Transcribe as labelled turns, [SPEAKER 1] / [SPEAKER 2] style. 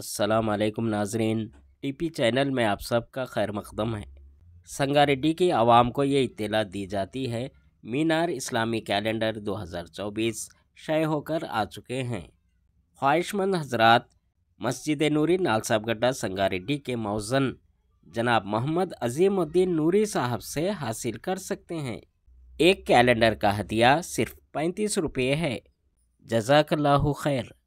[SPEAKER 1] असलकम नाजरीन T P channel में आप सबका खैर मकदम है संगारेड्डी की आवाम को ये इतला दी जाती है मीनार इस्लामी कैलेंडर 2024 शय होकर आ चुके हैं ख्वाहिशमंद हजरात मस्जिद नूरी नाल साहबगड्डा संगारेड्डी के मौजन जनाब मोहम्मद अजीमुद्दीन नूरी साहब से हासिल कर सकते हैं एक कैलेंडर का हदिया सिर्फ पैंतीस रुपये है जजाकल्ला खैर